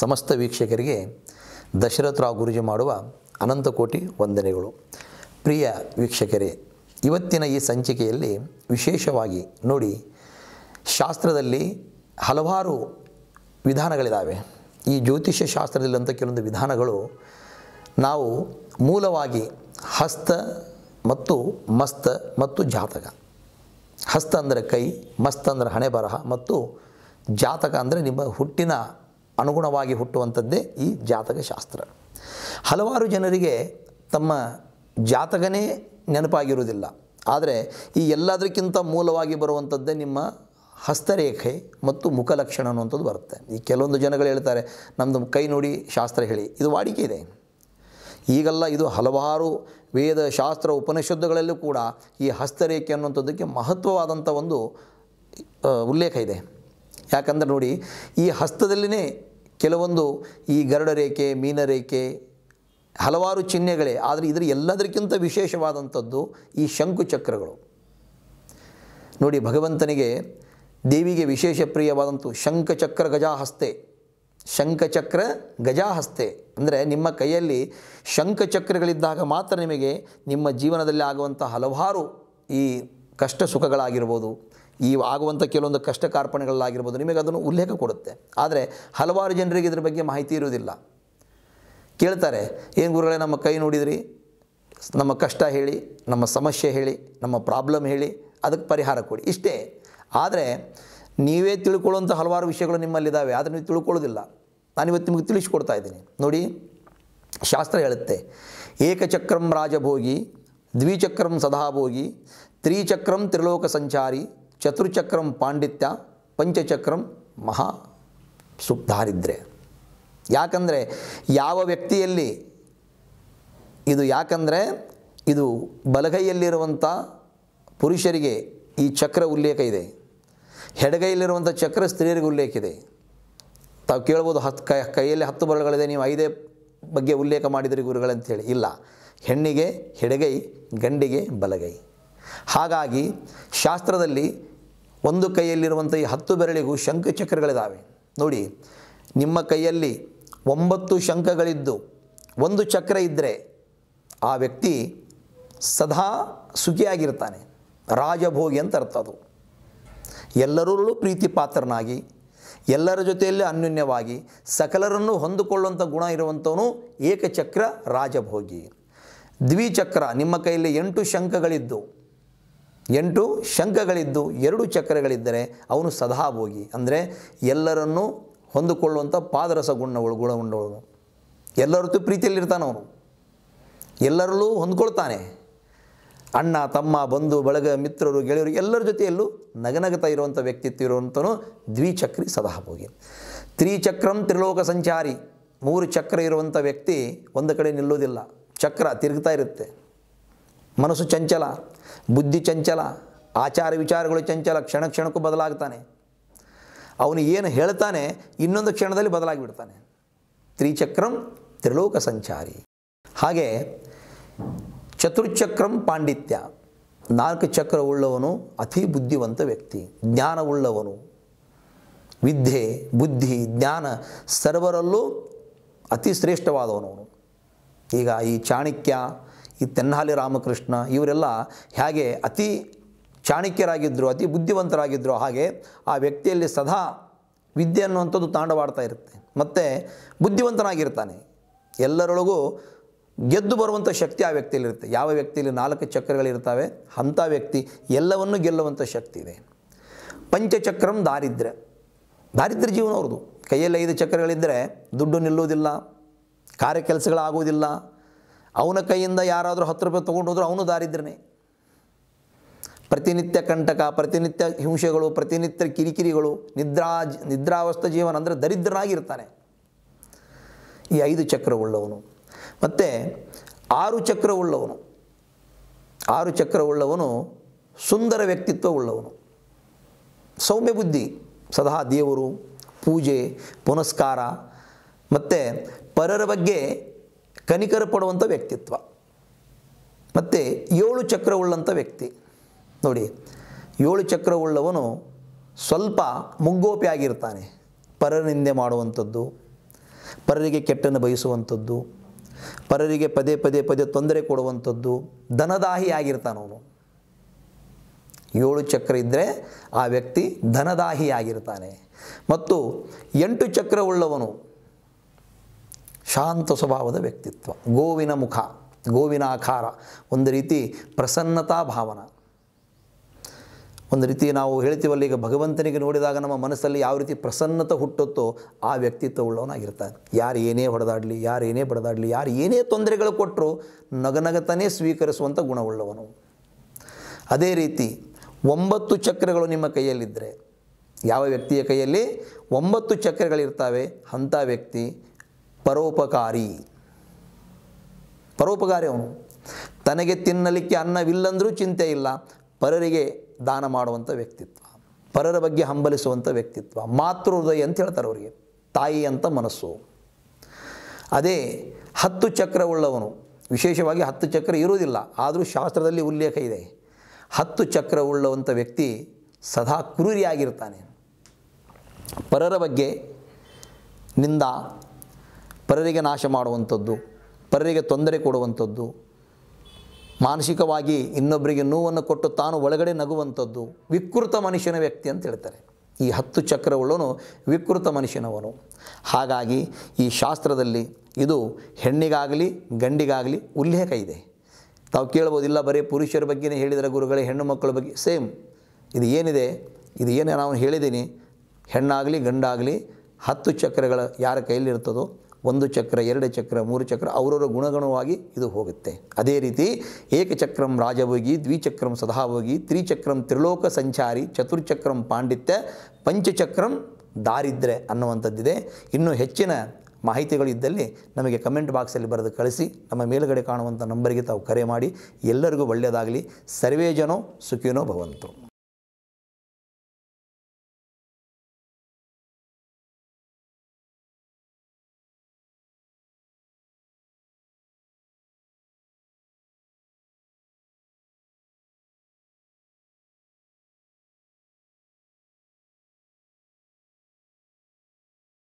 ಸಮಸ್ತ ವೀಕ್ಷಕರಿಗೆ ದಶರಥರಾವ್ ಗುರುಜಿ ಮಾಡುವ ಅನಂತಕೋಟಿ ವಂದನೆಗಳು ಪ್ರಿಯ ವೀಕ್ಷಕರೇ ಇವತ್ತಿನ ಈ ಸಂಚಿಕೆಯಲ್ಲಿ ವಿಶೇಷವಾಗಿ ನೋಡಿ ಶಾಸ್ತ್ರದಲ್ಲಿ ಹಲವಾರು ವಿಧಾನಗಳಿದ್ದಾವೆ ಈ ಜ್ಯೋತಿಷ್ಯ ಅಂತ ಕೆಲವೊಂದು ವಿಧಾನಗಳು ನಾವು ಮೂಲವಾಗಿ ಹಸ್ತ ಮತ್ತು ಮಸ್ತ ಮತ್ತು ಜಾತಕ ಹಸ್ತ ಅಂದರೆ ಕೈ ಮಸ್ತ ಅಂದರೆ ಹಣೆ ಬರಹ ಮತ್ತು ಜಾತಕ ಅಂದರೆ ನಿಮ್ಮ ಹುಟ್ಟಿನ ಅನುಗುಣವಾಗಿ ಹುಟ್ಟುವಂಥದ್ದೇ ಈ ಜಾತಕ ಶಾಸ್ತ್ರ ಹಲವಾರು ಜನರಿಗೆ ತಮ್ಮ ಜಾತಕನೇ ನೆನಪಾಗಿರುವುದಿಲ್ಲ ಆದರೆ ಈ ಎಲ್ಲದಕ್ಕಿಂತ ಮೂಲವಾಗಿ ಬರುವಂಥದ್ದೇ ನಿಮ್ಮ ಹಸ್ತರೇಖೆ ಮತ್ತು ಮುಖಲಕ್ಷಣ ಅನ್ನುವಂಥದ್ದು ಬರುತ್ತೆ ಈ ಕೆಲವೊಂದು ಜನಗಳು ಹೇಳ್ತಾರೆ ನಮ್ಮದು ಕೈ ನೋಡಿ ಶಾಸ್ತ್ರ ಹೇಳಿ ಇದು ವಾಡಿಕೆ ಇದೆ ಈಗಲ್ಲ ಇದು ಹಲವಾರು ವೇದ ಶಾಸ್ತ್ರ ಉಪನಿಷತ್ತುಗಳಲ್ಲೂ ಕೂಡ ಈ ಹಸ್ತರೇಖೆ ಅನ್ನುವಂಥದ್ದಕ್ಕೆ ಮಹತ್ವವಾದಂಥ ಒಂದು ಉಲ್ಲೇಖ ಇದೆ ಯಾಕಂದರೆ ನೋಡಿ ಈ ಹಸ್ತದಲ್ಲಿನೇ ಕೆಲವೊಂದು ಈ ಮೀನ ಮೀನರೇಖೆ ಹಲವಾರು ಚಿಹ್ನೆಗಳೇ ಆದರೆ ಇದರ ಎಲ್ಲದಕ್ಕಿಂತ ವಿಶೇಷವಾದಂಥದ್ದು ಈ ಶಂಕುಚಕ್ರಗಳು ನೋಡಿ ಭಗವಂತನಿಗೆ ದೇವಿಗೆ ವಿಶೇಷ ಪ್ರಿಯವಾದಂಥ ಶಂಖಚಕ್ರ ಗಜಾಹಸ್ತೆ ಶಂಖಚಕ್ರ ಗಜಾಹಸ್ತೆ ಅಂದರೆ ನಿಮ್ಮ ಕೈಯಲ್ಲಿ ಶಂಖಚಕ್ರಗಳಿದ್ದಾಗ ಮಾತ್ರ ನಿಮಗೆ ನಿಮ್ಮ ಜೀವನದಲ್ಲಿ ಆಗುವಂಥ ಹಲವಾರು ಈ ಕಷ್ಟ ಸುಖಗಳಾಗಿರ್ಬೋದು ಈ ಆಗುವಂಥ ಕೆಲವೊಂದು ಕಷ್ಟ ಕಾರ್ಪಣೆಗಳಾಗಿರ್ಬೋದು ನಿಮಗೆ ಅದನ್ನು ಉಲ್ಲೇಖ ಕೊಡುತ್ತೆ ಆದರೆ ಹಲವಾರು ಜನರಿಗೆ ಇದ್ರ ಬಗ್ಗೆ ಮಾಹಿತಿ ಇರುವುದಿಲ್ಲ ಕೇಳ್ತಾರೆ ಏನು ಗುರುಗಳೇ ನಮ್ಮ ಕೈ ನೋಡಿದಿರಿ ನಮ್ಮ ಕಷ್ಟ ಹೇಳಿ ನಮ್ಮ ಸಮಸ್ಯೆ ಹೇಳಿ ನಮ್ಮ ಪ್ರಾಬ್ಲಮ್ ಹೇಳಿ ಅದಕ್ಕೆ ಪರಿಹಾರ ಕೊಡಿ ಇಷ್ಟೇ ಆದರೆ ನೀವೇ ತಿಳ್ಕೊಳ್ಳುವಂಥ ಹಲವಾರು ವಿಷಯಗಳು ನಿಮ್ಮಲ್ಲಿದ್ದಾವೆ ಆದರೆ ನೀವು ತಿಳ್ಕೊಳ್ಳೋದಿಲ್ಲ ನಾನಿವತ್ತು ನಿಮಗೆ ತಿಳಿಸ್ಕೊಡ್ತಾ ಇದ್ದೀನಿ ನೋಡಿ ಶಾಸ್ತ್ರ ಹೇಳುತ್ತೆ ಏಕಚಕ್ರಂ ರಾಜಭೋಗಿ ದ್ವಿಚಕ್ರಂ ಸದಾಭೋಗಿ ತ್ರಿಚಕ್ರಂ ತ್ರಿಲೋಕ ಸಂಚಾರಿ ಚತುರ್ಚಕ್ರಂ ಪಾಂಡಿತ್ಯ ಪಂಚಚಕ್ರಂ ಮಹಾ ಸುಪ್ತಾರಿದ್ರೆ ಯಾಕಂದರೆ ಯಾವ ವ್ಯಕ್ತಿಯಲ್ಲಿ ಇದು ಯಾಕಂದರೆ ಇದು ಬಲಗೈಯಲ್ಲಿರುವಂಥ ಪುರುಷರಿಗೆ ಈ ಚಕ್ರ ಉಲ್ಲೇಖ ಇದೆ ಹೆಡಗೈಯಲ್ಲಿರುವಂಥ ಚಕ್ರ ಸ್ತ್ರೀಯರಿಗೆ ಉಲ್ಲೇಖ ಇದೆ ತಾವು ಕೇಳ್ಬೋದು ಹತ್ತು ಕೈ ಕೈಯಲ್ಲಿ ಹತ್ತು ಬರಗಳಿದೆ ನೀವು ಐದೇ ಬಗ್ಗೆ ಉಲ್ಲೇಖ ಮಾಡಿದ್ರಿ ಗುರುಗಳಂತೇಳಿ ಇಲ್ಲ ಹೆಣ್ಣಿಗೆ ಹೆಡಗೈ ಗಂಡಿಗೆ ಬಲಗೈ ಹಾಗಾಗಿ ಶಾಸ್ತ್ರದಲ್ಲಿ ಒಂದು ಕೈಯಲ್ಲಿರುವಂಥ ಈ ಹತ್ತು ಬೆರಳಿಗೂ ಶಂಕು ನೋಡಿ ನಿಮ್ಮ ಕೈಯಲ್ಲಿ ಒಂಬತ್ತು ಶಂಕಗಳಿದ್ದು ಒಂದು ಚಕ್ರ ಇದ್ದರೆ ಆ ವ್ಯಕ್ತಿ ಸದಾ ಸುಖಿಯಾಗಿರ್ತಾನೆ ರಾಜಭೋಗಿ ಅಂತ ಅರ್ಥ ಅದು ಎಲ್ಲರೂ ಪ್ರೀತಿ ಪಾತ್ರನಾಗಿ ಎಲ್ಲರ ಜೊತೆಯಲ್ಲಿ ಅನ್ಯೋನ್ಯವಾಗಿ ಸಕಲರನ್ನು ಹೊಂದಿಕೊಳ್ಳುವಂಥ ಗುಣ ಇರುವಂಥವನು ಏಕಚಕ್ರ ರಾಜಭೋಗಿ ದ್ವಿಚಕ್ರ ನಿಮ್ಮ ಕೈಯಲ್ಲಿ ಎಂಟು ಶಂಕಗಳಿದ್ದು ಎಂಟು ಶಂಖಗಳಿದ್ದು ಎರಡು ಚಕ್ರಗಳಿದ್ದರೆ ಅವನು ಸದಾ ಭೋಗಿ ಅಂದರೆ ಎಲ್ಲರನ್ನೂ ಹೊಂದಿಕೊಳ್ಳುವಂಥ ಪಾದರಸ ಗುಣಗಳು ಗುಣಗೊಂಡವನು ಎಲ್ಲರದ್ದು ಪ್ರೀತಿಯಲ್ಲಿರ್ತಾನೆ ಅವನು ಎಲ್ಲರಲ್ಲೂ ಹೊಂದ್ಕೊಳ್ತಾನೆ ಅಣ್ಣ ತಮ್ಮ ಬಂಧು ಬಳಗ ಮಿತ್ರರು ಗೆಳೆಯರು ಎಲ್ಲರ ಜೊತೆಯಲ್ಲೂ ನಗನಗತಾ ಇರುವಂಥ ವ್ಯಕ್ತಿತ್ವ ಇರುವಂಥನು ದ್ವಿಚಕ್ರಿ ಸದಾಭೋಗಿ ತ್ರಿಚಕ್ರಂ ತ್ರಿಲೋಕ ಸಂಚಾರಿ ಮೂರು ಚಕ್ರ ಇರುವಂಥ ವ್ಯಕ್ತಿ ಒಂದು ಕಡೆ ನಿಲ್ಲೋದಿಲ್ಲ ಚಕ್ರ ತಿರುಗ್ತಾ ಇರುತ್ತೆ ಮನಸ್ಸು ಚಂಚಲ ಬುದ್ಧಿ ಚಂಚಲ ಆಚಾರ ವಿಚಾರಗಳು ಚಂಚಲ ಕ್ಷಣ ಕ್ಷಣಕ್ಕೂ ಬದಲಾಗ್ತಾನೆ ಅವನು ಏನು ಹೇಳ್ತಾನೆ ಇನ್ನೊಂದು ಕ್ಷಣದಲ್ಲಿ ಬದಲಾಗಿಬಿಡ್ತಾನೆ ತ್ರಿಚಕ್ರಂ ತ್ರಿಲೋಕ ಸಂಚಾರಿ ಹಾಗೆ ಚತುರ್ಚಕ್ರಂ ಪಾಂಡಿತ್ಯ ನಾಲ್ಕು ಚಕ್ರ ಉಳ್ಳವನು ಅತಿ ಬುದ್ಧಿವಂತ ವ್ಯಕ್ತಿ ಜ್ಞಾನವುಳ್ಳವನು ವಿದ್ಯೆ ಬುದ್ಧಿ ಜ್ಞಾನ ಸರ್ವರಲ್ಲೂ ಅತಿ ಶ್ರೇಷ್ಠವಾದವನು ಈಗ ಈ ಚಾಣಕ್ಯ ಈ ತೆನ್ನಹಾಲಿ ರಾಮಕೃಷ್ಣ ಇವರೆಲ್ಲ ಹೇಗೆ ಅತಿ ಚಾಣಕ್ಯರಾಗಿದ್ದರು ಅತಿ ಬುದ್ಧಿವಂತರಾಗಿದ್ದರು ಹಾಗೆ ಆ ವ್ಯಕ್ತಿಯಲ್ಲಿ ಸದಾ ವಿದ್ಯೆ ಅನ್ನುವಂಥದ್ದು ತಾಂಡವಾಡ್ತಾ ಇರುತ್ತೆ ಮತ್ತು ಬುದ್ಧಿವಂತನಾಗಿರ್ತಾನೆ ಎಲ್ಲರೊಳಗೂ ಗೆದ್ದು ಬರುವಂಥ ಶಕ್ತಿ ಆ ವ್ಯಕ್ತಿಯಲ್ಲಿರುತ್ತೆ ಯಾವ ವ್ಯಕ್ತಿಯಲ್ಲಿ ನಾಲ್ಕು ಚಕ್ರಗಳಿರ್ತವೆ ಅಂಥ ವ್ಯಕ್ತಿ ಎಲ್ಲವನ್ನೂ ಗೆಲ್ಲುವಂಥ ಶಕ್ತಿ ಇದೆ ಪಂಚಚಕ್ರಂ ದಾರಿದ್ರ್ಯ ದಾರಿದ್ರ್ಯ ಜೀವನ ಕೈಯಲ್ಲಿ ಐದು ಚಕ್ರಗಳಿದ್ದರೆ ದುಡ್ಡು ನಿಲ್ಲುವುದಿಲ್ಲ ಕಾರ್ಯ ಕೆಲಸಗಳಾಗುವುದಿಲ್ಲ ಅವನ ಕೈಯಿಂದ ಯಾರಾದರೂ ಹತ್ತು ರೂಪಾಯಿ ತೊಗೊಂಡು ಹೋದರೂ ಅವನು ದಾರಿದ್ರನೇ ಪ್ರತಿನಿತ್ಯ ಕಂಟಕ ಪ್ರತಿನಿತ್ಯ ಹಿಂಸೆಗಳು ಪ್ರತಿನಿತ್ಯ ಕಿರಿಕಿರಿಗಳು ನಿದ್ರಾ ನಿದ್ರಾವಸ್ಥ ಜೀವನ ಅಂದರೆ ದರಿದ್ರನಾಗಿರ್ತಾನೆ ಈ ಐದು ಚಕ್ರವುಳ್ಳವನು ಮತ್ತು ಆರು ಚಕ್ರವುಳ್ಳವನು ಆರು ಚಕ್ರವುಳ್ಳವನು ಸುಂದರ ವ್ಯಕ್ತಿತ್ವ ಉಳ್ಳವನು ಸೌಮ್ಯ ಬುದ್ಧಿ ಸದಾ ದೇವರು ಪೂಜೆ ಪುನಸ್ಕಾರ ಮತ್ತು ಪರರ ಬಗ್ಗೆ ಕನಿಕರ ಪಡುವಂಥ ವ್ಯಕ್ತಿತ್ವ ಮತ್ತು ಏಳು ಚಕ್ರವುಳ್ಳಂಥ ವ್ಯಕ್ತಿ ನೋಡಿ ಏಳು ಚಕ್ರವುಳ್ಳವನು ಸ್ವಲ್ಪ ಮುಂಗೋಪಿ ಆಗಿರ್ತಾನೆ ಪರನಿಂದೆ ಮಾಡುವಂಥದ್ದು ಪರರಿಗೆ ಕೆಟ್ಟನ್ನು ಬಯಸುವಂಥದ್ದು ಪರರಿಗೆ ಪದೇ ಪದೇ ಪದೇ ತೊಂದರೆ ಕೊಡುವಂಥದ್ದು ಧನದಾಹಿ ಆಗಿರ್ತಾನವನು ಏಳು ಚಕ್ರ ಇದ್ದರೆ ಆ ವ್ಯಕ್ತಿ ಧನದಾಹಿ ಆಗಿರ್ತಾನೆ ಮತ್ತು ಎಂಟು ಚಕ್ರವುಳ್ಳವನು ಶಾಂತ ಸ್ವಭಾವದ ವ್ಯಕ್ತಿತ್ವ ಗೋವಿನ ಮುಖ ಗೋವಿನ ಆಕಾರ ಒಂದು ರೀತಿ ಪ್ರಸನ್ನತಾ ಭಾವನ ಒಂದು ರೀತಿ ನಾವು ಹೇಳ್ತೀವಲ್ಲ ಈಗ ಭಗವಂತನಿಗೆ ನೋಡಿದಾಗ ನಮ್ಮ ಮನಸ್ಸಲ್ಲಿ ಯಾವ ರೀತಿ ಪ್ರಸನ್ನತೆ ಹುಟ್ಟುತ್ತೋ ಆ ವ್ಯಕ್ತಿತ್ವವುಳ್ಳವನಾಗಿರ್ತಾನೆ ಯಾರು ಏನೇ ಹೊಡೆದಾಡಲಿ ಯಾರು ಏನೇ ಬಡದಾಡಲಿ ಯಾರು ಏನೇ ತೊಂದರೆಗಳು ಕೊಟ್ಟರು ನಗನಗತನೇ ಸ್ವೀಕರಿಸುವಂಥ ಗುಣವುಳ್ಳವನು ಅದೇ ರೀತಿ ಒಂಬತ್ತು ಚಕ್ರಗಳು ನಿಮ್ಮ ಕೈಯಲ್ಲಿದ್ದರೆ ಯಾವ ವ್ಯಕ್ತಿಯ ಕೈಯಲ್ಲಿ ಒಂಬತ್ತು ಚಕ್ರಗಳಿರ್ತಾವೆ ಅಂಥ ವ್ಯಕ್ತಿ ಪರೋಪಕಾರಿ ಪರೋಪಕಾರಿ ಅವನು ತನಗೆ ತಿನ್ನಲಿಕ್ಕೆ ಅನ್ನವಿಲ್ಲಂದರೂ ಚಿಂತೆ ಇಲ್ಲ ಪರರಿಗೆ ದಾನ ಮಾಡುವಂಥ ವ್ಯಕ್ತಿತ್ವ ಪರರ ಬಗ್ಗೆ ಹಂಬಲಿಸುವಂಥ ವ್ಯಕ್ತಿತ್ವ ಮಾತೃ ಹೃದಯ ಅಂತ ಹೇಳ್ತಾರೆ ಅವರಿಗೆ ತಾಯಿ ಅಂತ ಮನಸ್ಸು ಅದೇ ಹತ್ತು ಉಳ್ಳವನು ವಿಶೇಷವಾಗಿ ಹತ್ತು ಚಕ್ರ ಇರುವುದಿಲ್ಲ ಆದರೂ ಶಾಸ್ತ್ರದಲ್ಲಿ ಉಲ್ಲೇಖ ಇದೆ ಹತ್ತು ಚಕ್ರವುಳ್ಳವಂಥ ವ್ಯಕ್ತಿ ಸದಾ ಕುರುರಿಯಾಗಿರ್ತಾನೆ ಪರರ ಬಗ್ಗೆ ನಿಂದ ಪರರಿಗೆ ನಾಶ ಮಾಡುವಂಥದ್ದು ಪರರಿಗೆ ತೊಂದರೆ ಕೊಡುವಂಥದ್ದು ಮಾನಸಿಕವಾಗಿ ಇನ್ನೊಬ್ಬರಿಗೆ ನೋವನ್ನು ಕೊಟ್ಟು ತಾನು ಒಳಗಡೆ ನಗುವಂಥದ್ದು ವಿಕೃತ ಮನುಷ್ಯನ ವ್ಯಕ್ತಿ ಅಂತ ಹೇಳ್ತಾರೆ ಈ ಹತ್ತು ಚಕ್ರವುಳ್ಳನು ವಿಕೃತ ಮನುಷ್ಯನವನು ಹಾಗಾಗಿ ಈ ಶಾಸ್ತ್ರದಲ್ಲಿ ಇದು ಹೆಣ್ಣಿಗಾಗಲಿ ಗಂಡಿಗಾಗಲಿ ಉಲ್ಲೇಖ ಇದೆ ತಾವು ಕೇಳ್ಬೋದಿಲ್ಲ ಬರೀ ಪುರುಷರ ಬಗ್ಗೆನೇ ಹೇಳಿದರೆ ಗುರುಗಳೇ ಹೆಣ್ಣು ಮಕ್ಕಳ ಬಗ್ಗೆ ಸೇಮ್ ಇದು ಏನಿದೆ ಇದು ಏನೇ ನಾನು ಹೇಳಿದ್ದೀನಿ ಹೆಣ್ಣಾಗಲಿ ಗಂಡಾಗಲಿ ಹತ್ತು ಚಕ್ರಗಳ ಯಾರ ಕೈಯಲ್ಲಿರ್ತದೋ ಒಂದು ಚಕ್ರ ಎರಡು ಚಕ್ರ ಮೂರು ಚಕ್ರ ಅವರವರ ಗುಣಗುಣವಾಗಿ ಇದು ಹೋಗುತ್ತೆ ಅದೇ ರೀತಿ ಏಕಚಕ್ರಂ ರಾಜಭೋಗಿ ದ್ವಿಚಕ್ರಂ ಸದಾಭೋಗಿ ತ್ರಿಚಕ್ರಂ ತ್ರಿಲೋಕ ಸಂಚಾರಿ ಚತುರ್ಚಕ್ರಂ ಪಾಂಡಿತ್ಯ ಪಂಚಚಕ್ರಂ ದಾರಿದ್ರೆ ಅನ್ನುವಂಥದ್ದಿದೆ ಇನ್ನೂ ಹೆಚ್ಚಿನ ಮಾಹಿತಿಗಳು ಇದ್ದಲ್ಲಿ ನಮಗೆ ಕಮೆಂಟ್ ಬಾಕ್ಸಲ್ಲಿ ಬರೆದು ಕಳಿಸಿ ನಮ್ಮ ಮೇಲುಗಡೆ ಕಾಣುವಂಥ ನಂಬರಿಗೆ ತಾವು ಕರೆ ಮಾಡಿ ಎಲ್ಲರಿಗೂ ಒಳ್ಳೆಯದಾಗಲಿ ಸರ್ವೇ ಜನೋ ಸುಖಿನೋ ಭವಂತು